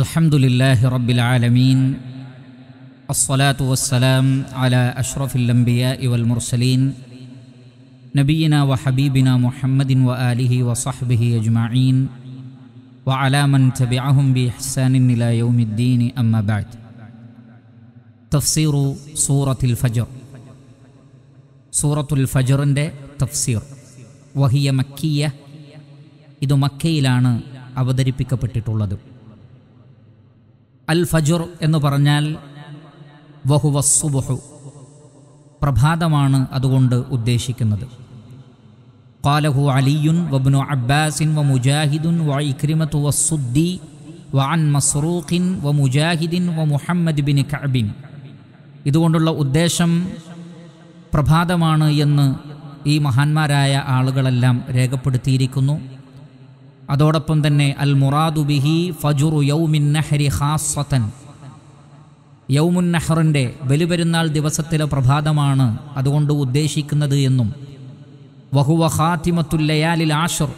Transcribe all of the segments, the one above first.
الحمد لله رب العالمين الصلاة والسلام على أشرف الأنبياء والمرسلين نبينا وحبيبنا محمد وآله وصحبه أجمعين وعلى من تبعهم بإحسان إلى يوم الدين أما بعد تفسير سورة الفجر سورة الفجر تفسير وهي مكية إذ لانا أبدري بكبتت അൽ ഫജുർ എന്ന് പറഞ്ഞാൽ വഹുവസ്സുബുഹു പ്രഭാതമാണ് അതുകൊണ്ട് ഉദ്ദേശിക്കുന്നത് قاله علي وابن عباس ومجاهد وعكرمة والصدي وعن مسروق ومجاهد ومحمد بن كعب ഇതുകൊണ്ടുള്ള ഉദ്ദേശം പ്രഭാതമാണ് എന്ന് ഈ മഹാന്മാരായ ആളുകളെല്ലാം രേഖപ്പെടുത്തിയിരിക്കുന്നു അതോടൊപ്പം തന്നെ അൽ മുറാദു ബിഹി ഫജുറു യൗമിൻ നഹരി ഖാസത്തൻ യൗമുൻ നഹറിൻ്റെ ബലിപെരുന്നാൾ ദിവസത്തിലെ പ്രഭാതമാണ് അതുകൊണ്ട് ഉദ്ദേശിക്കുന്നത് എന്നും വഹുവ ഖാത്തിമത്തുല്ലയാലിൽ ആഷർ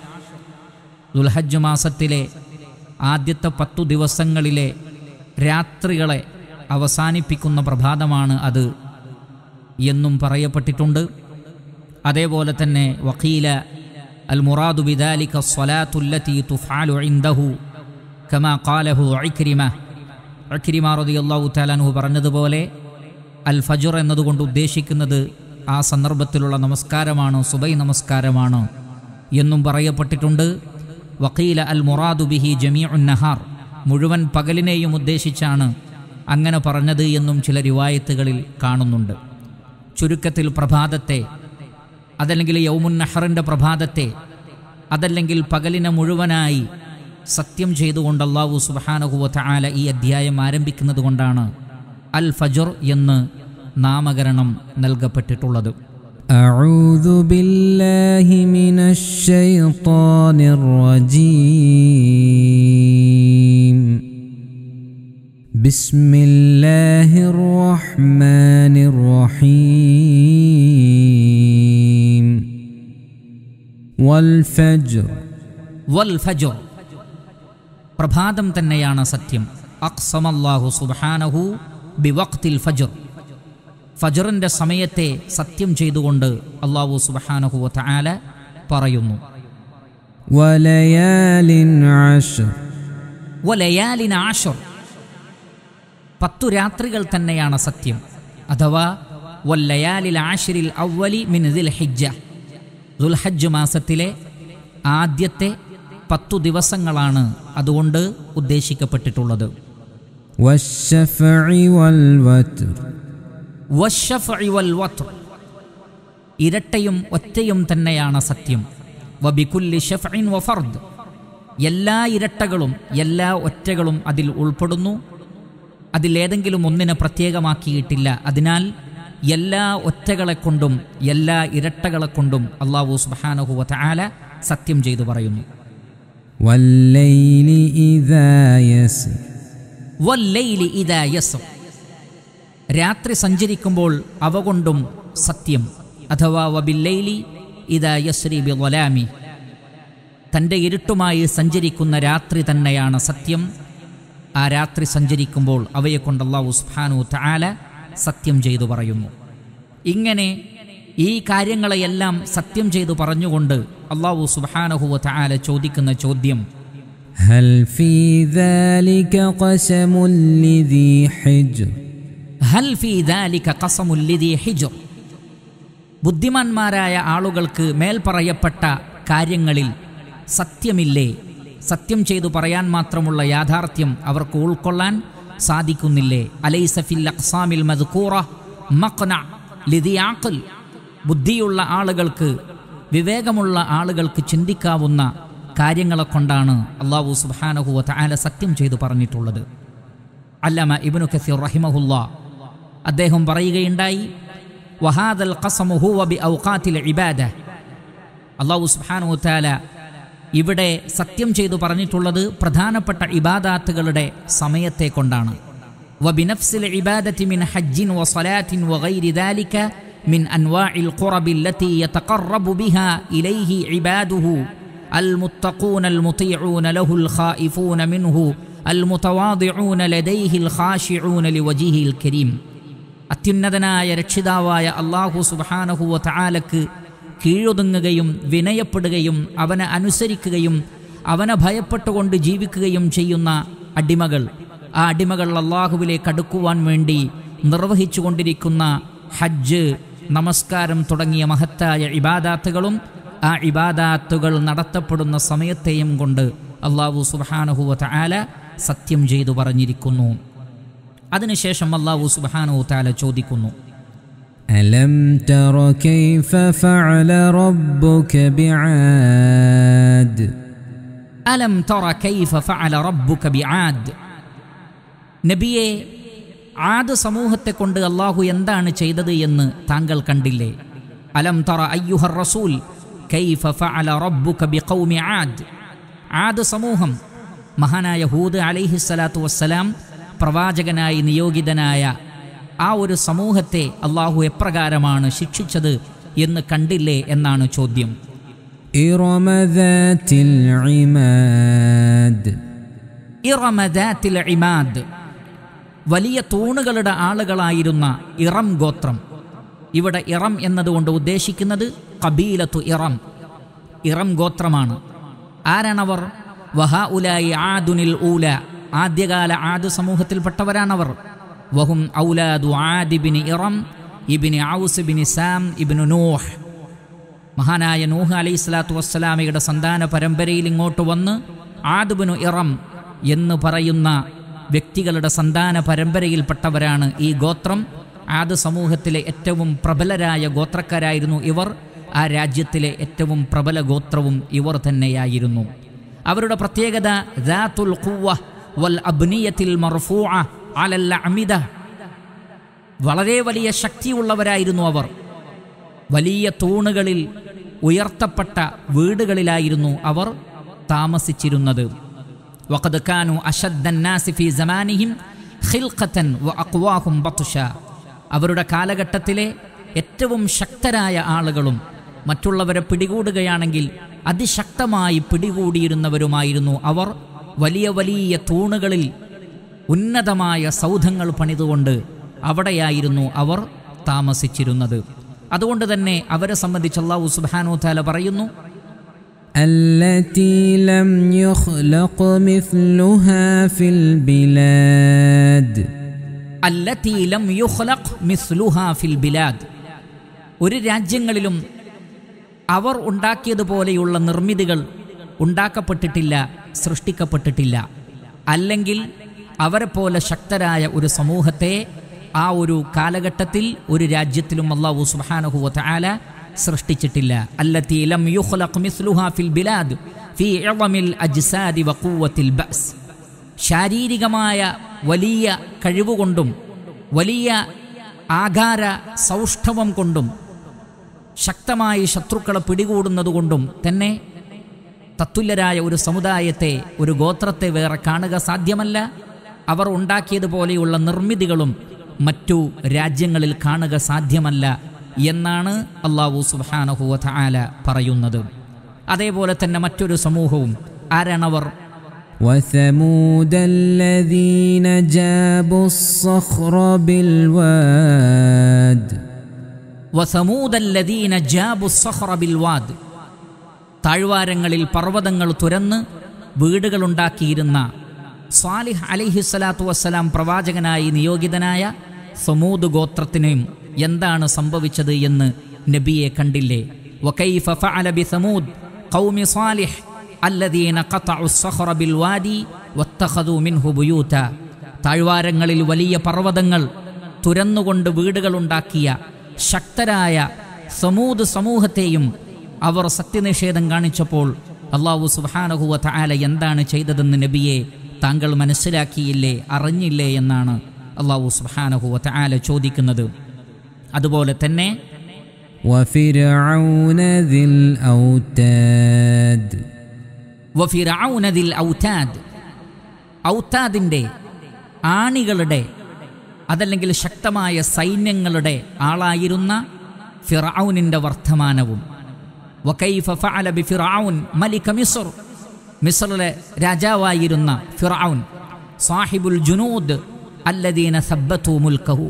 ദുൽഹജ് മാസത്തിലെ ആദ്യത്തെ പത്തു ദിവസങ്ങളിലെ രാത്രികളെ അവസാനിപ്പിക്കുന്ന പ്രഭാതമാണ് അത് എന്നും പറയപ്പെട്ടിട്ടുണ്ട് അതേപോലെ തന്നെ വക്കീല المراد بذلك الصلاة التي تفعل عنده كما قاله عكرمة عكرمة رضي الله تعالى عنه برنده بوله الفجر എന്നതുകൊണ്ട് ഉദ്ദേശിക്കുന്നത് ആ സന്ദർഭത്തിലുള്ള നമസ്കാരമാണോ സുബൈ നമസ്കാരമാണോ എന്നും പറയപ്പെട്ടിട്ടുണ്ട് വക്കീല അൽ മുറാദു ബിഹി ജമീ നഹാർ മുഴുവൻ പകലിനെയും ഉദ്ദേശിച്ചാണ് അങ്ങനെ പറഞ്ഞത് എന്നും ചില റിവായത്തുകളിൽ കാണുന്നുണ്ട് ചുരുക്കത്തിൽ പ്രഭാതത്തെ അതല്ലെങ്കിൽ യൗമുൻ നഹറിൻ്റെ പ്രഭാതത്തെ അതല്ലെങ്കിൽ പകലിനെ മുഴുവനായി സത്യം ചെയ്തുകൊണ്ട് അള്ളാഹു സുബാനഹുവത്ത ആല ഈ അധ്യായം ആരംഭിക്കുന്നത് കൊണ്ടാണ് അൽ ഫജുർ എന്ന് നാമകരണം നൽകപ്പെട്ടിട്ടുള്ളത് أعوذ بالله من الشيطان الرجيم بسم الله الرحمن الرحيم والفجر والفجر പ്രഭാതം തന്നെയാണ് സത്യം അക്സമല്ലാഹു സുബാനഹു ബിവക്തിൽ ഫജർ ഫജറിന്റെ സമയത്തെ സത്യം ചെയ്തുകൊണ്ട് അള്ളാഹു സുബാനഹു താല പറയുന്നു പത്തു രാത്രികൾ തന്നെയാണ് സത്യം അഥവാ ഹിജ്ജ ദുൽഹജ്ജ് മാസത്തിലെ ആദ്യത്തെ പത്തു ദിവസങ്ങളാണ് അതുകൊണ്ട് ഉദ്ദേശിക്കപ്പെട്ടിട്ടുള്ളത് ഇരട്ടയും ഒറ്റയും തന്നെയാണ് സത്യം എല്ലാ ഇരട്ടകളും എല്ലാ ഒറ്റകളും അതിൽ ഉൾപ്പെടുന്നു അതിലേതെങ്കിലും ഒന്നിനെ പ്രത്യേകമാക്കിയിട്ടില്ല അതിനാൽ എല്ലാ ഒറ്റകളെ കൊണ്ടും എല്ലാ ഇരട്ടകളെ കൊണ്ടും അള്ളാഹു സുബാനഹു വാല സത്യം ചെയ്തു പറയുന്നു രാത്രി സഞ്ചരിക്കുമ്പോൾ അവ കൊണ്ടും സത്യം അഥവാ തൻ്റെ ഇരുട്ടുമായി സഞ്ചരിക്കുന്ന രാത്രി തന്നെയാണ് സത്യം ആ രാത്രി സഞ്ചരിക്കുമ്പോൾ അവയെ കൊണ്ട് അള്ളാഹു താല സത്യം ചെയ്തു പറയുന്നു ഇങ്ങനെ ഈ കാര്യങ്ങളെയെല്ലാം സത്യം ചെയ്തു പറഞ്ഞുകൊണ്ട് അള്ളാഹു സുബാനഹുവ താല ചോദിക്കുന്ന ചോദ്യം هل في ذلك قسم لذي حجر ഹൽ ഫി ദാലിക കസമുല്ലിദി ഹിജുർ ബുദ്ധിമാന്മാരായ ആളുകൾക്ക് മേൽ പറയപ്പെട്ട കാര്യങ്ങളിൽ സത്യമില്ലേ സത്യം ചെയ്തു പറയാൻ മാത്രമുള്ള യാഥാർത്ഥ്യം അവർക്ക് ഉൾക്കൊള്ളാൻ സാധിക്കുന്നില്ലേ അലൈസഫിൽ അക്സാമിൽ മദ്കൂറ മക്ന ലിതി ആക്കിൽ ബുദ്ധിയുള്ള ആളുകൾക്ക് വിവേകമുള്ള ആളുകൾക്ക് ചിന്തിക്കാവുന്ന കാര്യങ്ങളെ കൊണ്ടാണ് അള്ളാഹു സുബാനഹുവ താല സത്യം ചെയ്തു പറഞ്ഞിട്ടുള്ളത് അല്ലമ ഇബിനു കസീർ റഹിമഹുല്ല അദ്ദേഹം പറയുകയുണ്ടായി വഹാദൽ ഖസമുഹു വബി ഔഖാത്തിൽ ഇബാദ അള്ളാഹു സുബാനഹു താല ഇവിടെ സത്യം ചെയ്തു പറഞ്ഞിട്ടുള്ളത് പ്രധാനപ്പെട്ട ഇബാദാത്തുകളുടെ സമയത്തെ കൊണ്ടാണ് മിൻ ഹജ്ജിൻ ദാലിക മിൻ അൻവാഇൽ ബിഹാ ഇലൈഹി ഇബാദുഹു അത്യുന്നതനായ രക്ഷിതാവായ അള്ളാഹു സുബാനഹുവ കീഴൊതുങ്ങുകയും വിനയപ്പെടുകയും അവനെ അനുസരിക്കുകയും അവനെ ഭയപ്പെട്ടുകൊണ്ട് ജീവിക്കുകയും ചെയ്യുന്ന അടിമകൾ ആ അടിമകൾ അള്ളാഹുവിലേക്ക് അടുക്കുവാൻ വേണ്ടി നിർവഹിച്ചു കൊണ്ടിരിക്കുന്ന ഹജ്ജ് നമസ്കാരം തുടങ്ങിയ മഹത്തായ ഇബാദാത്തുകളും ആ ഇബാദാത്തുകൾ നടത്തപ്പെടുന്ന സമയത്തെയും കൊണ്ട് അള്ളാഹു സുബാനഹുവത്ത ആല സത്യം ചെയ്തു പറഞ്ഞിരിക്കുന്നു അതിനുശേഷം അള്ളാഹു സുബാനഹു താല ചോദിക്കുന്നു ألم تر كيف فعل ربك بعاد ألم تر كيف فعل ربك بعاد നബിയെ ആദ് സമൂഹത്തെ കൊണ്ട് അള്ളാഹു എന്താണ് ചെയ്തത് എന്ന് താങ്കൾ കണ്ടില്ലേ അലം തറ അയ്യുഹർ റസൂൽ കൈഫ ഫഅല റബ്ബുക ബിഖൗമി ആദ് ആദ് സമൂഹം മഹാനായ ഹൂദ് അലൈഹിസ്സലാത്തു വസ്സലാം പ്രവാചകനായി നിയോഗിതനായ ആ ഒരു സമൂഹത്തെ അള്ളാഹു എപ്രകാരമാണ് ശിക്ഷിച്ചത് എന്ന് കണ്ടില്ലേ എന്നാണ് ചോദ്യം ഇമാദ് വലിയ തൂണുകളുടെ ആളുകളായിരുന്ന ഇറം ഗോത്രം ഇവിടെ ഇറം എന്നതുകൊണ്ട് ഉദ്ദേശിക്കുന്നത് കബീലത്തു ഇറം ഇറം ഗോത്രമാണ് ആരാണവർ വഹാ ഉലായി ആദുനിൽ ഊല ആദ്യകാല ആദ് സമൂഹത്തിൽപ്പെട്ടവരാണവർ വഹും ഔലാദു ആദിബിന് ഇറം ഇബിന് ഔസ് ബിൻ സാം ഇബിന് നൂഹ് മഹാനായ നൂഹ് അലൈഹി സ്വലാത്തു വസ്സലാമയുടെ സന്താന പരമ്പരയിൽ ഇങ്ങോട്ട് വന്ന് ആദുബിനു ഇറം എന്ന് പറയുന്ന വ്യക്തികളുടെ സന്താന പരമ്പരയിൽപ്പെട്ടവരാണ് ഈ ഗോത്രം ആദ് സമൂഹത്തിലെ ഏറ്റവും പ്രബലരായ ഗോത്രക്കാരായിരുന്നു ഇവർ ആ രാജ്യത്തിലെ ഏറ്റവും പ്രബല ഗോത്രവും ഇവർ തന്നെയായിരുന്നു അവരുടെ പ്രത്യേകത ദാത്തുൽ വൽ അബ്നിയത്തിൽ മർഫൂഅ അലല്ല അമിത വളരെ വലിയ ശക്തിയുള്ളവരായിരുന്നു അവർ വലിയ തൂണുകളിൽ ഉയർത്തപ്പെട്ട വീടുകളിലായിരുന്നു അവർ താമസിച്ചിരുന്നത് വഖദ് കാനു വ അവരുടെ കാലഘട്ടത്തിലെ ഏറ്റവും ശക്തരായ ആളുകളും മറ്റുള്ളവരെ പിടികൂടുകയാണെങ്കിൽ അതിശക്തമായി പിടികൂടിയിരുന്നവരുമായിരുന്നു അവർ വലിയ വലിയ തൂണുകളിൽ ഉന്നതമായ സൗധങ്ങൾ പണിതുകൊണ്ട് അവിടെയായിരുന്നു അവർ താമസിച്ചിരുന്നത് അതുകൊണ്ട് തന്നെ അവരെ സംബന്ധിച്ച് അള്ളാഹു സുബാനോ താല പറയുന്നു ഒരു രാജ്യങ്ങളിലും അവർ ഉണ്ടാക്കിയതുപോലെയുള്ള നിർമ്മിതികൾ ഉണ്ടാക്കപ്പെട്ടിട്ടില്ല സൃഷ്ടിക്കപ്പെട്ടിട്ടില്ല അല്ലെങ്കിൽ അവരെ പോലെ ശക്തരായ ഒരു സമൂഹത്തെ ആ ഒരു കാലഘട്ടത്തിൽ ഒരു രാജ്യത്തിലും അള്ളാഹു സുബാനഹുവത്ത് ആല സൃഷ്ടിച്ചിട്ടില്ല അല്ലത്തി ലം ഫിൽ ഫീ അജ്സാദി ശാരീരികമായ വലിയ കഴിവുകൊണ്ടും വലിയ ആകാര സൗഷ്ഠവം കൊണ്ടും ശക്തമായി ശത്രുക്കളെ പിടികൂടുന്നതുകൊണ്ടും തന്നെ തത്തുല്യരായ ഒരു സമുദായത്തെ ഒരു ഗോത്രത്തെ വേറെ കാണുക സാധ്യമല്ല അവർ ഉണ്ടാക്കിയതുപോലെയുള്ള നിർമ്മിതികളും മറ്റു രാജ്യങ്ങളിൽ കാണുക സാധ്യമല്ല എന്നാണ് അള്ളാഹു സുബാനഹുവ ആല പറയുന്നത് അതേപോലെ തന്നെ മറ്റൊരു സമൂഹവും ആരാണവർ وثمود الذين جابوا الصخر بالواد وثمود الذين جابوا الصخر بالواد താഴ്വാരങ്ങളിൽ പർവ്വതങ്ങൾ തുരന്ന് വീടുകളുണ്ടാക്കിയിരുന്ന സാലിഹ് അലിഹി സ്വലാത്തു വസ്സലാം പ്രവാചകനായി നിയോഗിതനായ സമൂദ് ഗോത്രത്തിനും എന്താണ് സംഭവിച്ചത് എന്ന് നബിയെ കണ്ടില്ലേ ഫഅല ഖൗമി സാലിഹ് മിൻഹു താഴ്വാരങ്ങളിൽ വലിയ പർവ്വതങ്ങൾ തുരന്നുകൊണ്ട് വീടുകളുണ്ടാക്കിയ ശക്തരായ സമൂദ് സമൂഹത്തെയും അവർ സത്യനിഷേധം കാണിച്ചപ്പോൾ അള്ളാഹു സുബാനഹുവ എന്താണ് ചെയ്തതെന്ന് നബിയെ താങ്കൾ മനസ്സിലാക്കിയില്ലേ അറിഞ്ഞില്ലേ എന്നാണ് അള്ളാഹു സുബാനഹുവ ആല ചോദിക്കുന്നത് അതുപോലെ തന്നെ ഔത്താദിൻ്റെ ആണികളുടെ അതല്ലെങ്കിൽ ശക്തമായ സൈന്യങ്ങളുടെ ആളായിരുന്ന ഫിറൌനിൻ്റെ വർത്തമാനവും മിസറിലെ രാജാവായിരുന്ന ഫിറൌൻ സാഹിബുൽ ജുനൂദ് അല്ലദീന സബ്ബത്തു മുൽക്കഹു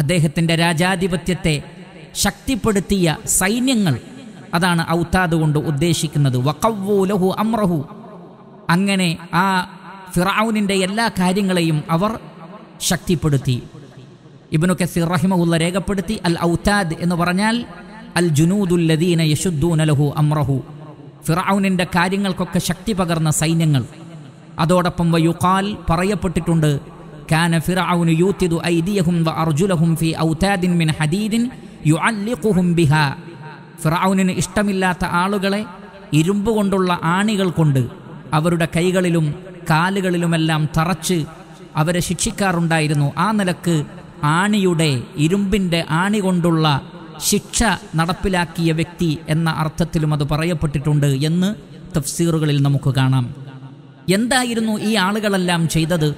അദ്ദേഹത്തിൻ്റെ രാജാധിപത്യത്തെ ശക്തിപ്പെടുത്തിയ സൈന്യങ്ങൾ അതാണ് ഔത്താദ് കൊണ്ട് ഉദ്ദേശിക്കുന്നത് വക്കവ്വൂലഹു ലഹു അമ്രഹു അങ്ങനെ ആ ഫിറൌനിൻ്റെ എല്ലാ കാര്യങ്ങളെയും അവർ ശക്തിപ്പെടുത്തി ഇബ്നു കസീർ റഹിമഹുല്ല രേഖപ്പെടുത്തി അൽ ഔത്താദ് എന്ന് പറഞ്ഞാൽ അൽ ജുനൂദുല്ലദീന യശുദ്ദൂനലഹു ലഹു അമ്രഹു ഫിറൌനിൻ്റെ കാര്യങ്ങൾക്കൊക്കെ ശക്തി പകർന്ന സൈന്യങ്ങൾ അതോടൊപ്പം വയുക്കാൽ പറയപ്പെട്ടിട്ടുണ്ട് കാന ഫിറൌന് യൂത്തിദു ഐദിയഹും വ അർജുലഹും ഫി ഔതാദിൻ മിൻ ഹദീദിൻ യുഅല്ലിഖുഹും ബിഹ ഫിറൌനിന് ഇഷ്ടമില്ലാത്ത ആളുകളെ ഇരുമ്പ് കൊണ്ടുള്ള ആണികൾ കൊണ്ട് അവരുടെ കൈകളിലും കാലുകളിലും എല്ലാം തറച്ച് അവരെ ശിക്ഷിക്കാറുണ്ടായിരുന്നു ആ നിലക്ക് ആണിയുടെ ഇരുമ്പിൻ്റെ ആണി കൊണ്ടുള്ള ശിക്ഷ നടപ്പിലാക്കിയ വ്യക്തി എന്ന അർത്ഥത്തിലും അത് പറയപ്പെട്ടിട്ടുണ്ട് എന്ന് തഫ്സീറുകളിൽ നമുക്ക് കാണാം എന്തായിരുന്നു ഈ ആളുകളെല്ലാം ചെയ്തത്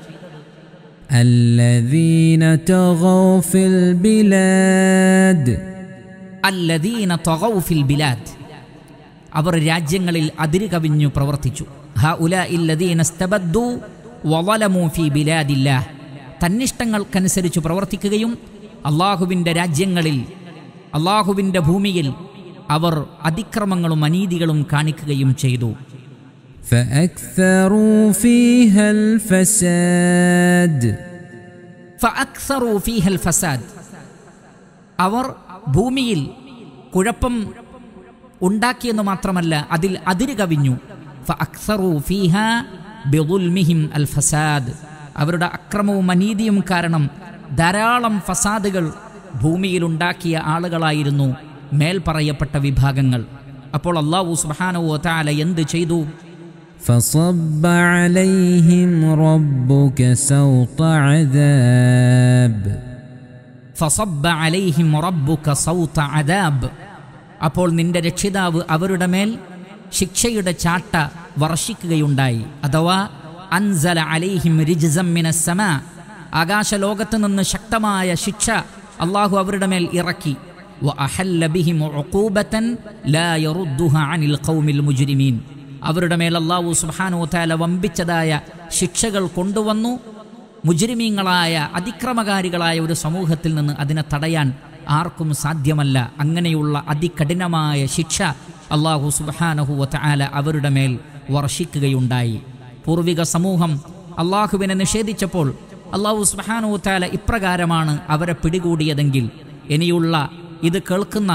അവർ രാജ്യങ്ങളിൽ അതിര് കവിഞ്ഞു പ്രവർത്തിച്ചു തന്നിഷ്ടങ്ങൾക്കനുസരിച്ച് പ്രവർത്തിക്കുകയും അള്ളാഹുവിൻ്റെ രാജ്യങ്ങളിൽ അള്ളാഹുവിൻ്റെ ഭൂമിയിൽ അവർ അതിക്രമങ്ങളും അനീതികളും കാണിക്കുകയും ചെയ്തു അവർ ഭൂമിയിൽ കുഴപ്പം ഉണ്ടാക്കിയെന്ന് മാത്രമല്ല അതിൽ അതിര് കവിഞ്ഞു അവരുടെ അക്രമവും അനീതിയും കാരണം ധാരാളം ഫസാദുകൾ ഭൂമിയിലുണ്ടാക്കിയ ആളുകളായിരുന്നു മേൽപ്പറയപ്പെട്ട വിഭാഗങ്ങൾ അപ്പോൾ അള്ളാഹു സുബാനോ താല എന്ത് ചെയ്തു അപ്പോൾ നിന്റെ രക്ഷിതാവ് അവരുടെ മേൽ ശിക്ഷയുടെ ചാട്ട വർഷിക്കുകയുണ്ടായി അഥവാ അൻസല അലൈഹിം രിജ്സം മിനസ്സമ ആകാശലോകത്ത് നിന്ന് ശക്തമായ ശിക്ഷ അള്ളാഹു അവരുടെ മേൽ ഇറക്കി അവരുടെ മേൽ അള്ളാഹു സുബാനോത്താല വമ്പിച്ചതായ ശിക്ഷകൾ കൊണ്ടുവന്നു മുജരിമീങ്ങളായ അതിക്രമകാരികളായ ഒരു സമൂഹത്തിൽ നിന്ന് അതിനെ തടയാൻ ആർക്കും സാധ്യമല്ല അങ്ങനെയുള്ള അതികഠിനമായ ശിക്ഷ അള്ളാഹു സുബാനഹുവത്ത ആല അവരുടെ മേൽ വർഷിക്കുകയുണ്ടായി പൂർവിക സമൂഹം അള്ളാഹുവിനെ നിഷേധിച്ചപ്പോൾ അള്ളാഹു താല ഇപ്രകാരമാണ് അവരെ പിടികൂടിയതെങ്കിൽ ഇനിയുള്ള ഇത് കേൾക്കുന്ന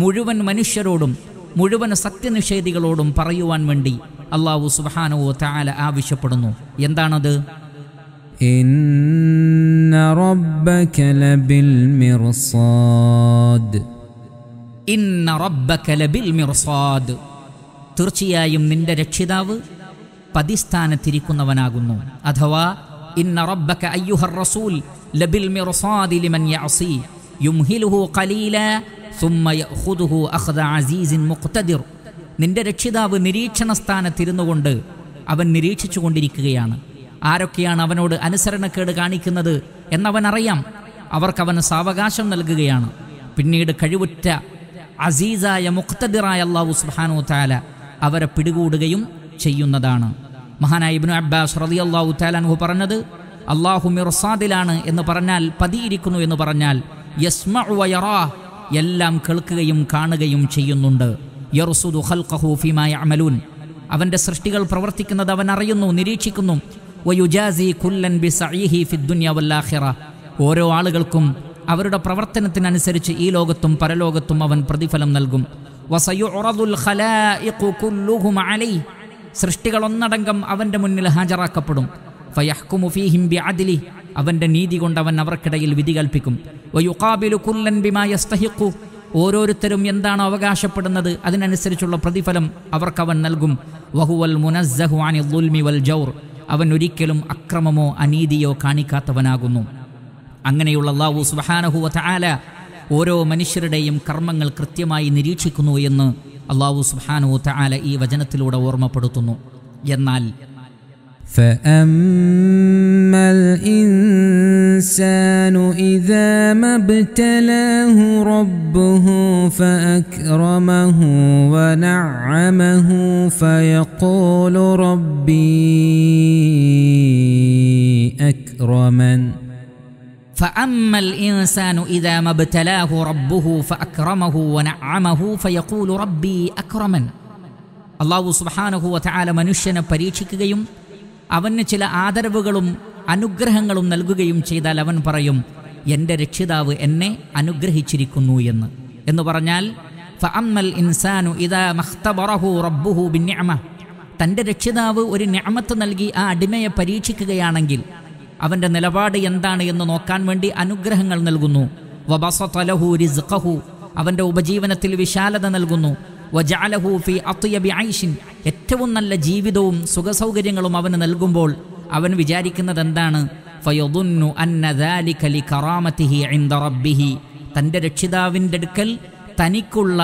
മുഴുവൻ മനുഷ്യരോടും മുഴുവൻ സത്യനിഷേധികളോടും പറയുവാൻ വേണ്ടി അള്ളാഹു സുബാനോ താല ആവശ്യപ്പെടുന്നു എന്താണത് തീർച്ചയായും നിന്റെ രക്ഷിതാവ് പതിസ്ഥാനത്തിരിക്കുന്നവനാകുന്നു അഥവാ ഇന്ന റബ്ബക അയ്യുഹർ റസൂൽ ലബിൽ മിർസാദി ലിമൻ യഅസി യുംഹിലുഹു ഖലീല സുമ്മ യഖുദുഹു അഖദ അസീസിൻ മുഖ്തദിർ നിന്റെ രക്ഷിതാവ് നിരീക്ഷണ സ്ഥാനത്തിരുന്നു കൊണ്ട് അവൻ നിരീക്ഷിച്ചു കൊണ്ടിരിക്കുകയാണ് ആരൊക്കെയാണ് അവനോട് അനുസരണക്കേട് കാണിക്കുന്നത് അവർക്ക് അവർക്കവന് സാവകാശം നൽകുകയാണ് പിന്നീട് കഴിവുറ്റ അസീസായ മുക്തദിറായ അള്ളാഹു സുബാനോ താല അവരെ പിടികൂടുകയും ചെയ്യുന്നതാണ് മഹാനായ ഇബ്നു അബ്ബാസ് റതി അള്ളാഹു താലാൻഹു പറഞ്ഞത് അള്ളാഹു മിർസാദിലാണ് എന്ന് പറഞ്ഞാൽ പതിയിരിക്കുന്നു എന്ന് പറഞ്ഞാൽ എല്ലാം കേൾക്കുകയും കാണുകയും ചെയ്യുന്നുണ്ട് അമലൂൻ അവൻ്റെ സൃഷ്ടികൾ പ്രവർത്തിക്കുന്നത് അവൻ അറിയുന്നു നിരീക്ഷിക്കുന്നു കുല്ലൻ ബി ഓരോ ആളുകൾക്കും അവരുടെ പ്രവർത്തനത്തിനനുസരിച്ച് ഈ ലോകത്തും പരലോകത്തും അവൻ പ്രതിഫലം നൽകും ഖലാഇഖു കുല്ലുഹും അലൈഹി സൃഷ്ടികളൊന്നടങ്കം അവൻ്റെ മുന്നിൽ ഹാജരാക്കപ്പെടും ഫയഹ്കുമുഫീഹിം ബി അതിലി അവൻ്റെ നീതി കൊണ്ട് അവൻ അവർക്കിടയിൽ വിധി കൽപ്പിക്കും വയുക്കാബിലു കുല്ലൻ ബിമായസ്തഹിക്കു ഓരോരുത്തരും എന്താണ് അവകാശപ്പെടുന്നത് അതിനനുസരിച്ചുള്ള പ്രതിഫലം അവർക്കവൻ നൽകും വഹുവൽ മുനസ്സഹു അനി ദുൽമി വൽ ജൗർ അവൻ ഒരിക്കലും അക്രമമോ അനീതിയോ കാണിക്കാത്തവനാകുന്നു അങ്ങനെയുള്ള അള്ളാഹു സുബാനഹുവ താല ഓരോ മനുഷ്യരുടെയും കർമ്മങ്ങൾ കൃത്യമായി നിരീക്ഷിക്കുന്നു എന്ന് അള്ളാഹു സുബാനു താല ഈ വചനത്തിലൂടെ ഓർമ്മപ്പെടുത്തുന്നു എന്നാൽ فأما الإنسان إذا ما ابتلاه ربه فأكرمه ونعمه فيقول ربي أكرمن فأما الإنسان إذا ما ابتلاه ربه فأكرمه ونعمه فيقول ربي أكرمن അള്ളാഹു സുബാനഹുവ ചാല മനുഷ്യനെ പരീക്ഷിക്കുകയും അവന് ചില ആദരവുകളും അനുഗ്രഹങ്ങളും നൽകുകയും ചെയ്താൽ അവൻ പറയും എൻ്റെ രക്ഷിതാവ് എന്നെ അനുഗ്രഹിച്ചിരിക്കുന്നു എന്ന് എന്ന് പറഞ്ഞാൽ ഫഅമ്മൽ ഇൻസാനു ഇതാ മഖ്തബറഹു റബ്ബുഹു ബിന്നിഅമ തൻ്റെ രക്ഷിതാവ് ഒരു ഞാമത്ത് നൽകി ആ അടിമയെ പരീക്ഷിക്കുകയാണെങ്കിൽ അവൻ്റെ നിലപാട് എന്താണ് എന്ന് നോക്കാൻ വേണ്ടി അനുഗ്രഹങ്ങൾ നൽകുന്നു വബസതലഹു റിസ്ഖഹു അവൻ്റെ ഉപജീവനത്തിൽ വിശാലത നൽകുന്നു ഐഷിൻ ഏറ്റവും നല്ല ജീവിതവും സുഖസൗകര്യങ്ങളും അവന് നൽകുമ്പോൾ അവൻ വിചാരിക്കുന്നത് എന്താണ് ഫയദുന്നു റബ്ബിഹി തൻ്റെ രക്ഷിതാവിൻ്റെ അടുക്കൽ തനിക്കുള്ള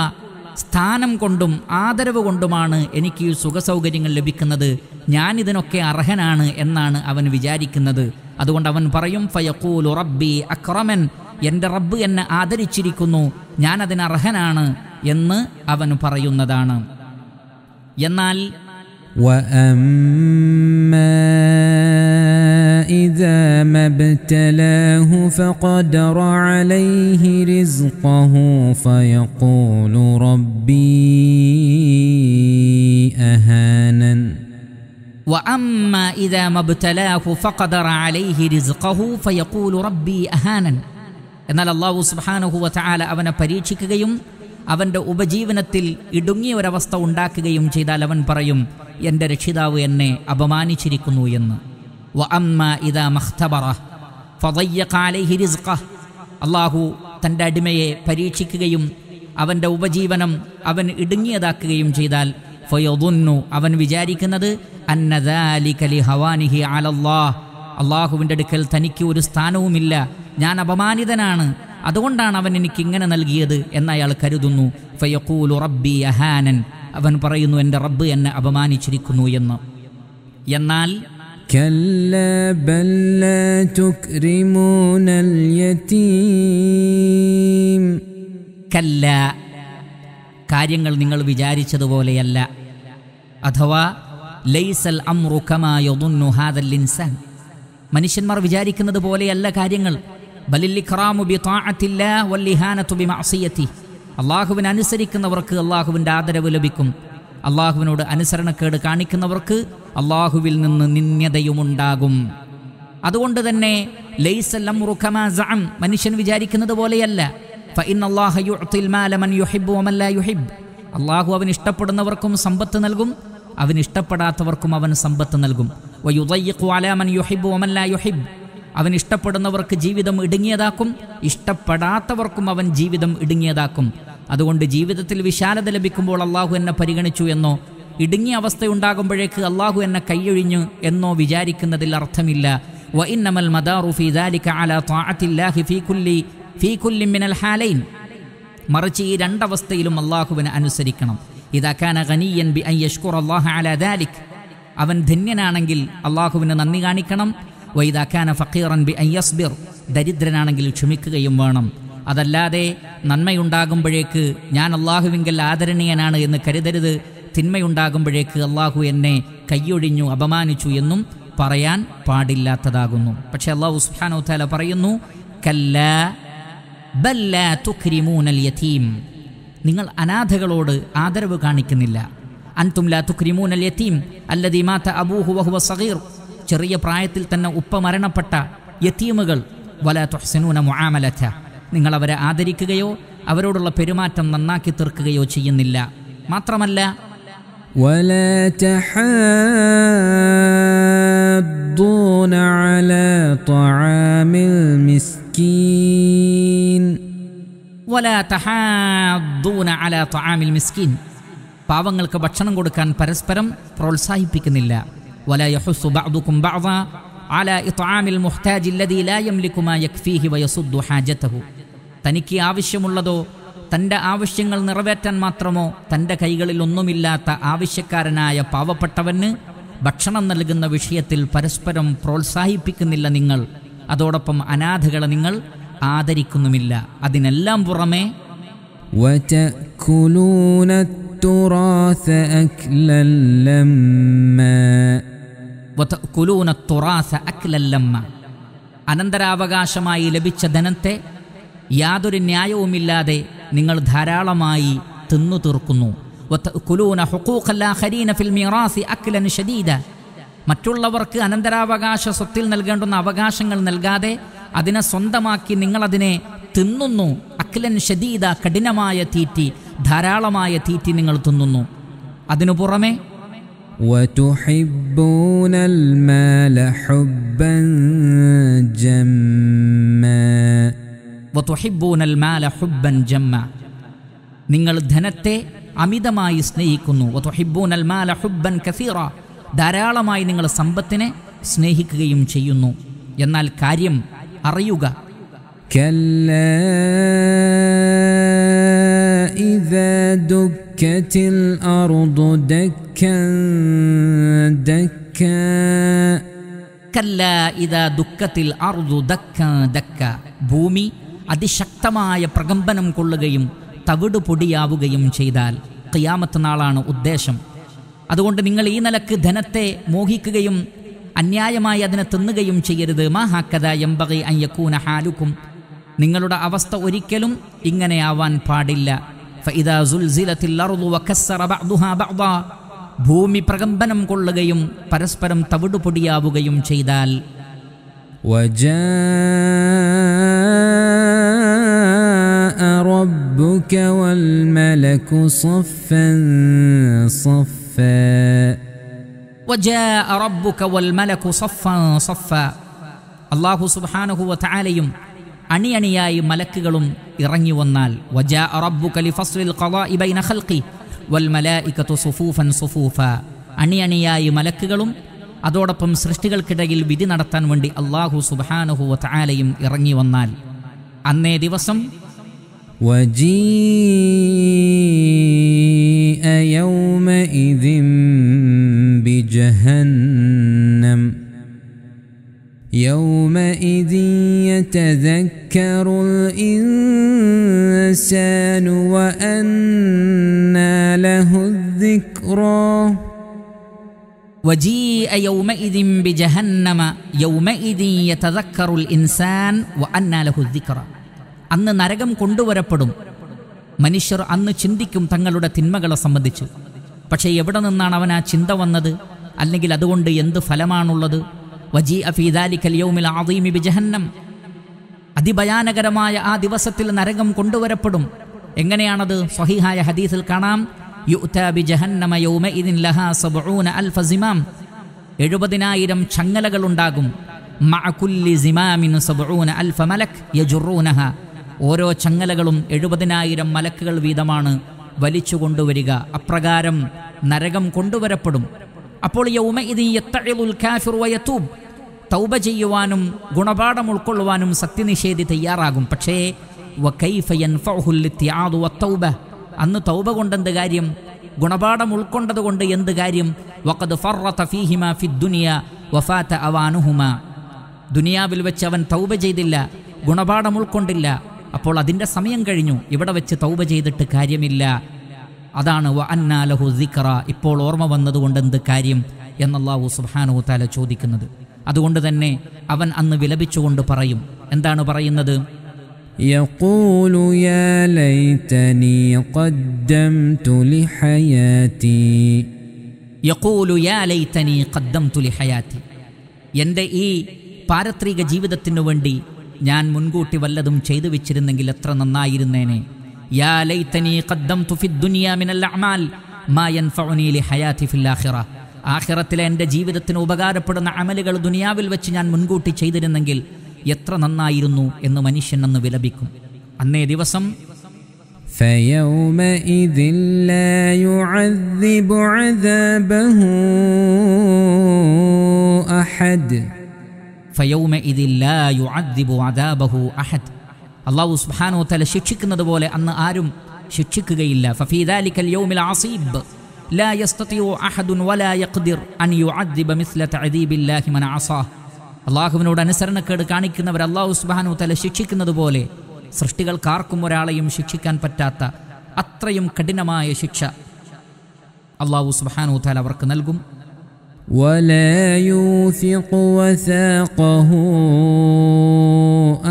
സ്ഥാനം കൊണ്ടും ആദരവ് കൊണ്ടുമാണ് എനിക്ക് ഈ സുഖസൗകര്യങ്ങൾ ലഭിക്കുന്നത് ഞാനിതിനൊക്കെ അർഹനാണ് എന്നാണ് അവൻ വിചാരിക്കുന്നത് അതുകൊണ്ട് അവൻ പറയും ഫയക്കൂലു റബ്ബി അക്രമൻ എൻ്റെ റബ്ബ് എന്നെ ആദരിച്ചിരിക്കുന്നു ഞാൻ അതിനർഹനാണ് എന്ന് അവൻ പറയുന്നതാണ് എന്നാൽ إذا ما ابتلاه فقدر عليه رزقه فيقول ربي أهانن وأما إذا ما ابتلاه فقدر عليه رزقه فيقول ربي أهانا എന്നാൽ അള്ളാഹു സുബാനുഹുവ ചാല അവനെ പരീക്ഷിക്കുകയും അവൻ്റെ ഉപജീവനത്തിൽ ഇടുങ്ങിയ ഒരവസ്ഥ ഉണ്ടാക്കുകയും ചെയ്താൽ അവൻ പറയും എൻ്റെ രക്ഷിതാവ് എന്നെ അപമാനിച്ചിരിക്കുന്നു എന്ന് വ അമ്മ ഇതാ മഖ്തബറ ഫതയ്യ കാലൈഹി റിസ്ഖ അള്ളാഹു തൻ്റെ അടിമയെ പരീക്ഷിക്കുകയും അവൻ്റെ ഉപജീവനം അവൻ ഇടുങ്ങിയതാക്കുകയും ചെയ്താൽ ഫയൊതുന്നു അവൻ വിചാരിക്കുന്നത് ഹവാനിഹി അള്ളാഹുവിൻ്റെ അടുക്കൽ തനിക്ക് ഒരു സ്ഥാനവുമില്ല ഞാൻ അപമാനിതനാണ് അതുകൊണ്ടാണ് അവൻ എനിക്ക് ഇങ്ങനെ നൽകിയത് എന്ന് അയാൾ കരുതുന്നു റബ്ബി അഹാനൻ അവൻ പറയുന്നു എൻ്റെ റബ്ബ് എന്നെ അപമാനിച്ചിരിക്കുന്നു എന്ന് എന്നാൽ കല്ല കാര്യങ്ങൾ നിങ്ങൾ വിചാരിച്ചതുപോലെയല്ല അഥവാ ലൈസൽ ഹാദൽ മനുഷ്യന്മാർ വിചാരിക്കുന്നത് പോലെയല്ല കാര്യങ്ങൾ അള്ളാഹുവിനെ അനുസരിക്കുന്നവർക്ക് അള്ളാഹുവിൻ്റെ ആദരവ് ലഭിക്കും അള്ളാഹുവിനോട് അനുസരണക്കേട് കാണിക്കുന്നവർക്ക് അള്ളാഹുവിൽ നിന്ന് ഉണ്ടാകും അതുകൊണ്ട് തന്നെ ലൈസല്ലം മനുഷ്യൻ വിചാരിക്കുന്നത് പോലെയല്ല അള്ളാഹു അവൻ ഇഷ്ടപ്പെടുന്നവർക്കും സമ്പത്ത് നൽകും ഇഷ്ടപ്പെടാത്തവർക്കും അവൻ സമ്പത്ത് നൽകും അലാമൻ യുഹിബ് ഒമല്ല യുഹിബ് അവൻ ഇഷ്ടപ്പെടുന്നവർക്ക് ജീവിതം ഇടുങ്ങിയതാക്കും ഇഷ്ടപ്പെടാത്തവർക്കും അവൻ ജീവിതം ഇടുങ്ങിയതാക്കും അതുകൊണ്ട് ജീവിതത്തിൽ വിശാലത ലഭിക്കുമ്പോൾ അള്ളാഹു എന്നെ പരിഗണിച്ചു എന്നോ ഇടുങ്ങിയ അവസ്ഥയുണ്ടാകുമ്പോഴേക്ക് അള്ളാഹു എന്നെ കൈയൊഴിഞ്ഞു എന്നോ വിചാരിക്കുന്നതിൽ അർത്ഥമില്ല വഇന്നമൽ മദാറുഫി ദാലിക അല താഅത്തില്ലാഹി ഫീ കുല്ലി ഫീ കുല്ലി മിനൽ ഹാലൈൻ മറിച്ച് ഈ രണ്ടവസ്ഥയിലും അള്ളാഹുവിനെ അനുസരിക്കണം കാന ഖനിയൻ ബി അൻ യഷ്കുർ അല്ലാഹ അല ദാലിക് അവൻ ധന്യനാണെങ്കിൽ അള്ളാഹുവിന് നന്ദി കാണിക്കണം കാന ഫഖീറൻ ബി അൻ യസ്ബിർ ദരിദ്രനാണെങ്കിൽ ക്ഷമിക്കുകയും വേണം അതല്ലാതെ നന്മയുണ്ടാകുമ്പോഴേക്ക് ഞാൻ അള്ളാഹുവിങ്കൽ ആദരണീയനാണ് എന്ന് കരുതരുത് തിന്മയുണ്ടാകുമ്പോഴേക്ക് അള്ളാഹു എന്നെ കൈയൊഴിഞ്ഞു അപമാനിച്ചു എന്നും പറയാൻ പാടില്ലാത്തതാകുന്നു പക്ഷെ അള്ളാഹു സുഹാനോ തആല പറയുന്നു കല്ല ബല്ല തുക്രിമൂനൽ യതീം നിങ്ങൾ അനാഥകളോട് ആദരവ് കാണിക്കുന്നില്ല അൻതും ലാ തുക്രിമൂൻ അൽ യത്തീം അല്ലദീ മാത അബൂഹു വഹുവ സഗീർ ചെറിയ പ്രായത്തിൽ തന്നെ ഉപ്പ മരണപ്പെട്ട യത്തീമുകൾ വല തുഹ്സനൂന മുആമലഥ നിങ്ങൾ അവരെ ആദരിക്കുകയോ അവരോടുള്ള പെരുമാറ്റം നന്നാക്കി തീർക്കുകയോ ചെയ്യുന്നില്ല മാത്രമല്ല ولا تحاضون على طعام المسكين പാവങ്ങൾക്ക് ഭക്ഷണം കൊടുക്കാൻ പരസ്പരം പ്രോത്സാഹിപ്പിക്കുന്നില്ല വല ഇത്ആമിൽ മുഹ്താജി ലാ മാ ഹാജതഹു തനിക്ക് ആവശ്യമുള്ളതോ തൻ്റെ ആവശ്യങ്ങൾ നിറവേറ്റാൻ മാത്രമോ തൻ്റെ കൈകളിൽ ഒന്നുമില്ലാത്ത ആവശ്യക്കാരനായ പാവപ്പെട്ടവന് ഭക്ഷണം നൽകുന്ന വിഷയത്തിൽ പരസ്പരം പ്രോത്സാഹിപ്പിക്കുന്നില്ല നിങ്ങൾ അതോടൊപ്പം അനാഥകളെ നിങ്ങൾ ആദരിക്കുന്നുമില്ല അതിനെല്ലാം പുറമെ അനന്തരാവകാശമായി ലഭിച്ച ധനത്തെ യാതൊരു ന്യായവുമില്ലാതെ നിങ്ങൾ ധാരാളമായി തിന്നു തീർക്കുന്നു മറ്റുള്ളവർക്ക് അനന്തരാവകാശ സ്വത്തിൽ നൽകേണ്ടുന്ന അവകാശങ്ങൾ നൽകാതെ അതിനെ സ്വന്തമാക്കി നിങ്ങളതിനെ തിന്നുന്നു അഖിലൻ ഷദീദ കഠിനമായ തീറ്റി ധാരാളമായ തീറ്റി നിങ്ങൾ തിന്നുന്നു അതിനു പുറമെ നിങ്ങൾ ധനത്തെ അമിതമായി സ്നേഹിക്കുന്നു ധാരാളമായി നിങ്ങൾ സമ്പത്തിനെ സ്നേഹിക്കുകയും ചെയ്യുന്നു എന്നാൽ കാര്യം അറിയുക ഭൂമി അതിശക്തമായ പ്രകമ്പനം കൊള്ളുകയും തവിടു പൊടിയാവുകയും ചെയ്താൽ ക്രിയാമത്ത് നാളാണ് ഉദ്ദേശം അതുകൊണ്ട് നിങ്ങൾ ഈ നിലക്ക് ധനത്തെ മോഹിക്കുകയും അന്യായമായി അതിനെ തിന്നുകയും ചെയ്യരുത് മാഹാക്കഥ എംബകൈ അയ്യക്കൂന ഹാലുക്കും നിങ്ങളുടെ അവസ്ഥ ഒരിക്കലും ഇങ്ങനെയാവാൻ പാടില്ല ഭൂമി പ്രകമ്പനം കൊള്ളുകയും പരസ്പരം തവിടുപൊടിയാവുകയും ചെയ്താൽ ربك والملك صفا صفا وجاء ربك والملك صفا صفا الله سبحانه وتعالى يم أني أني يا ملك غلوم إرني ونال وجاء ربك لفصل القضاء بين خلقي والملائكة صفوفا صفوفا أني أني يا ملك غلوم أدور بم سرشتغل كدجل بدين أرتان وندي الله سبحانه وتعالى يم إرني ونال أني دوسم وجيء يومئذ جهنم يومئذ يتذكر الإنسان وأنى له الذكرى وجيء يومئذ بجهنم يومئذ يتذكر الإنسان وأنى له الذكرى അന്ന് നരകം കൊണ്ടുവരപ്പെടും മനുഷ്യർ അന്ന് ചിന്തിക്കും തങ്ങളുടെ തിന്മകളെ സംബന്ധിച്ചു പക്ഷേ എവിടെ നിന്നാണ് അവൻ ആ ചിന്ത വന്നത് അല്ലെങ്കിൽ അതുകൊണ്ട് എന്ത് ഫലമാണുള്ളത് വജി അഫീദാലി കലിയൗമിൽ ആദീമി ബിജഹന്നം അതിഭയാനകരമായ ആ ദിവസത്തിൽ നരകം കൊണ്ടുവരപ്പെടും എങ്ങനെയാണത് സഹിഹായ ഹദീസിൽ കാണാം എഴുപതിനായിരം ചങ്ങലകൾ ഉണ്ടാകും ഓരോ ചങ്ങലകളും എഴുപതിനായിരം മലക്കുകൾ വീതമാണ് വലിച്ചു കൊണ്ടുവരിക അപ്രകാരം നരകം കൊണ്ടുവരപ്പെടും അപ്പോൾ തൗബ ചെയ്യുവാനും ഗുണപാഠം ഉൾക്കൊള്ളുവാനും സത്യനിഷേധി തയ്യാറാകും പക്ഷേ തൗബ അന്ന് തൗബ കൊണ്ടെന്ത് കാര്യം ഗുണപാഠം കൊണ്ട് എന്ത് കാര്യം വഖദ് ഫിദ്ദുനിയ ദുനിയാവിൽ വെച്ച് അവൻ തൗബ ചെയ്തില്ല ഗുണപാഠം ഉൾക്കൊണ്ടില്ല അപ്പോൾ അതിൻ്റെ സമയം കഴിഞ്ഞു ഇവിടെ വെച്ച് തൗബ ചെയ്തിട്ട് കാര്യമില്ല അതാണ് വ അന്നാലഹു ഇപ്പോൾ ഓർമ്മ വന്നതുകൊണ്ട് എന്ത് കാര്യം എന്നല്ലാഹു വ താല ചോദിക്കുന്നത് അതുകൊണ്ട് തന്നെ അവൻ അന്ന് വിലപിച്ചുകൊണ്ട് പറയും എന്താണ് പറയുന്നത് എന്റെ എൻ്റെ ഈ പാരത്രിക ജീവിതത്തിനു വേണ്ടി ഞാൻ മുൻകൂട്ടി വല്ലതും ചെയ്തു വെച്ചിരുന്നെങ്കിൽ എത്ര നന്നായിരുന്നേനെ يا ليتني قدمت في الدنيا من الأعمال ما ينفعني لحياتي في الآخرة آخرة لأن جيبة تنو بغار عمل الدنيا دنيا بالوچن جان منگوٹي چايدر ننگل يترا ننا يرنو إنو منشن ننو بلبيكم أنه ديوسم فيومئذ لا يعذب عذابه أحد فيومئذ لا يعذب عذابه أحد الله سبحانه وتعالى شكنا دبولة أن آرم شكك غيلا ففي ذلك اليوم العصيب لا يستطيع أحد ولا يقدر أن يعذب مثل تعذيب الله من عصاه الله من نسرنا كرد كانيكنا بر الله سبحانه وتعالى شكنا دبولة سرشتغل كاركم ورعليم شكشكان پتاتا أطريم كدنما يشكش الله سبحانه وتعالى ورق نلقم ولا يوثق وثاقه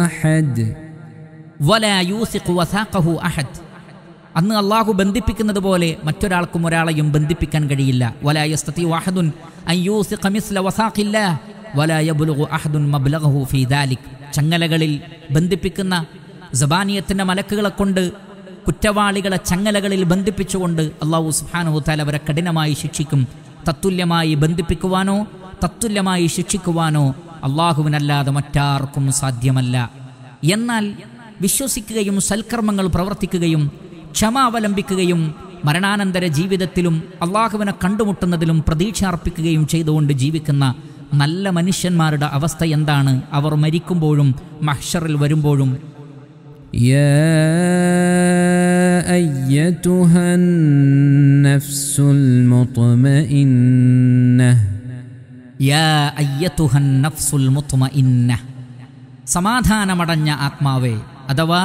أحد വസാഖഹു അഹദ് അന്ന് അള്ളാഹു ബന്ധിപ്പിക്കുന്നത് പോലെ മറ്റൊരാൾക്കും ഒരാളെയും ബന്ധിപ്പിക്കാൻ കഴിയില്ല ചങ്ങലകളിൽ ബന്ധിപ്പിക്കുന്ന ജബാനിയത്തിൻ്റെ മലക്കുകളെ കൊണ്ട് കുറ്റവാളികളെ ചങ്ങലകളിൽ ബന്ധിപ്പിച്ചുകൊണ്ട് അള്ളാഹു സുഹാനുഹുത്താൽ അവരെ കഠിനമായി ശിക്ഷിക്കും തത്തുല്യമായി ബന്ധിപ്പിക്കുവാനോ തത്തുല്യമായി ശിക്ഷിക്കുവാനോ അള്ളാഹുവിനല്ലാതെ മറ്റാർക്കും സാധ്യമല്ല എന്നാൽ വിശ്വസിക്കുകയും സൽക്കർമ്മങ്ങൾ പ്രവർത്തിക്കുകയും ക്ഷമ അവലംബിക്കുകയും മരണാനന്തര ജീവിതത്തിലും അള്ളാഹുവിനെ കണ്ടുമുട്ടുന്നതിലും പ്രതീക്ഷ അർപ്പിക്കുകയും ചെയ്തുകൊണ്ട് ജീവിക്കുന്ന നല്ല മനുഷ്യന്മാരുടെ അവസ്ഥ എന്താണ് അവർ മരിക്കുമ്പോഴും മഹ്ഷറിൽ വരുമ്പോഴും സമാധാനമടഞ്ഞ ആത്മാവേ അഥവാ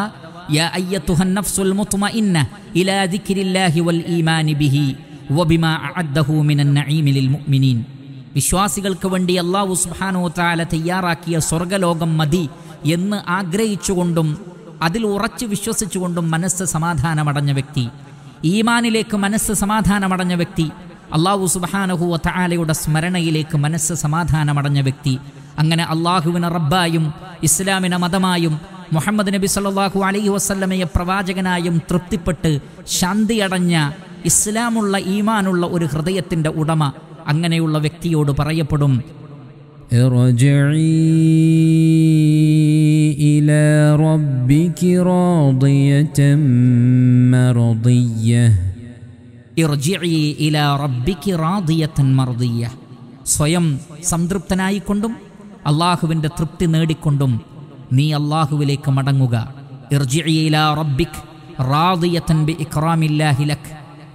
വിശ്വാസികൾക്ക് വേണ്ടി അള്ളാഹു സുബാനോ താല തയ്യാറാക്കിയ സ്വർഗലോകം മതി എന്ന് ആഗ്രഹിച്ചുകൊണ്ടും അതിൽ ഉറച്ചു വിശ്വസിച്ചുകൊണ്ടും മനസ്സ് സമാധാനമടഞ്ഞ വ്യക്തി ഈമാനിലേക്ക് മനസ്സ് സമാധാനമടഞ്ഞ വ്യക്തി അള്ളാഹു സുബാനഹുവ താലയുടെ സ്മരണയിലേക്ക് മനസ്സ് സമാധാനമടഞ്ഞ വ്യക്തി അങ്ങനെ അള്ളാഹുവിന റബ്ബായും ഇസ്ലാമിനെ മതമായും മുഹമ്മദ് നബി സല്ലാഹു അലൈഹി വസ്ല്ലമയെ പ്രവാചകനായും തൃപ്തിപ്പെട്ട് ശാന്തിയടഞ്ഞ ഇസ്ലാമുള്ള ഈമാനുള്ള ഒരു ഹൃദയത്തിൻ്റെ ഉടമ അങ്ങനെയുള്ള വ്യക്തിയോട് പറയപ്പെടും സ്വയം സംതൃപ്തനായിക്കൊണ്ടും അള്ളാഹുവിൻ്റെ തൃപ്തി നേടിക്കൊണ്ടും നീ അള്ളാഹുവിലേക്ക് മടങ്ങുക ബി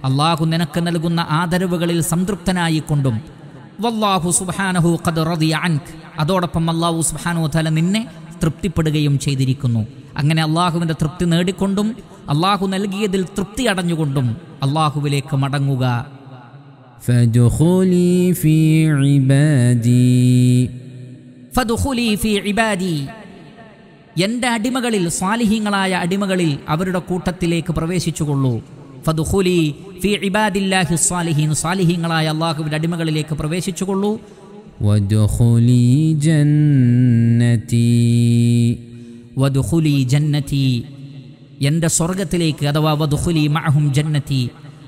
അള്ളാഹു നിനക്ക് നൽകുന്ന ആദരവുകളിൽ സംതൃപ്തനായിക്കൊണ്ടും വല്ലാഹു സുബാനഹു ഖദ് റദിയ അൻക് അതോടൊപ്പം അള്ളാഹു സുബ്ഹാനഹു വതആല നിന്നെ തൃപ്തിപ്പെടുകയും ചെയ്തിരിക്കുന്നു അങ്ങനെ അള്ളാഹുവിൻ്റെ തൃപ്തി നേടിക്കൊണ്ടും അള്ളാഹു നൽകിയതിൽ തൃപ്തി അടഞ്ഞുകൊണ്ടും അള്ളാഹുവിലേക്ക് മടങ്ങുക ഫദുഖുലി ഫീ ഇബാദി എൻ്റെ അടിമകളിൽ സ്വാലിഹ്യങ്ങളായ അടിമകളിൽ അവരുടെ കൂട്ടത്തിലേക്ക് പ്രവേശിച്ചുകൊള്ളൂ ഫദുഹുലി ഫി ഇബാദില്ലാഹി സ്വാലിഹീൻ സ്വാലിഹീങ്ങളായ അള്ളാഹുവിൻ്റെ അടിമകളിലേക്ക് പ്രവേശിച്ചുകൊള്ളൂ വദുഹുലി ജന്നതി സ്വർഗത്തിലേക്ക് അഥവാ വധുഹുലി മഅഹും ജന്നത്തി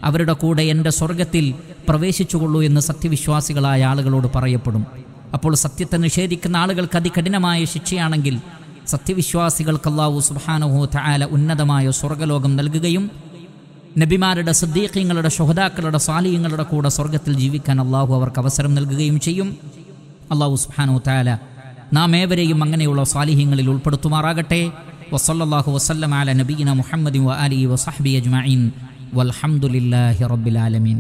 അവരുടെ കൂടെ എൻ്റെ സ്വർഗത്തിൽ പ്രവേശിച്ചുകൊള്ളൂ എന്ന് സത്യവിശ്വാസികളായ ആളുകളോട് പറയപ്പെടും അപ്പോൾ സത്യത്തെ നിഷേധിക്കുന്ന ആളുകൾക്ക് അതികഠിനമായ ശിക്ഷയാണെങ്കിൽ സത്യവിശ്വാസികൾക്ക് അള്ളാഹു സുബാനുഹു തആല ഉന്നതമായ സ്വർഗലോകം നൽകുകയും നബിമാരുടെ സദ്ദീഖ്യങ്ങളുടെ ശുഹദാക്കളുടെ സാലിയങ്ങളുടെ കൂടെ സ്വർഗത്തിൽ ജീവിക്കാൻ അള്ളാഹു അവർക്ക് അവസരം നൽകുകയും ചെയ്യും അള്ളാഹു സുബാനു താല നാം ഏവരെയും അങ്ങനെയുള്ള സാലിഹ്യങ്ങളിൽ ഉൾപ്പെടുത്തുമാറാകട്ടെ വസല്ലാഹു വസ്ലം ആല നബീന മുഹമ്മദ് വ അലി വസാഹബി അജ്മീൻ വലഹമുല്ലാഹി റബ്ബിലാലമീൻ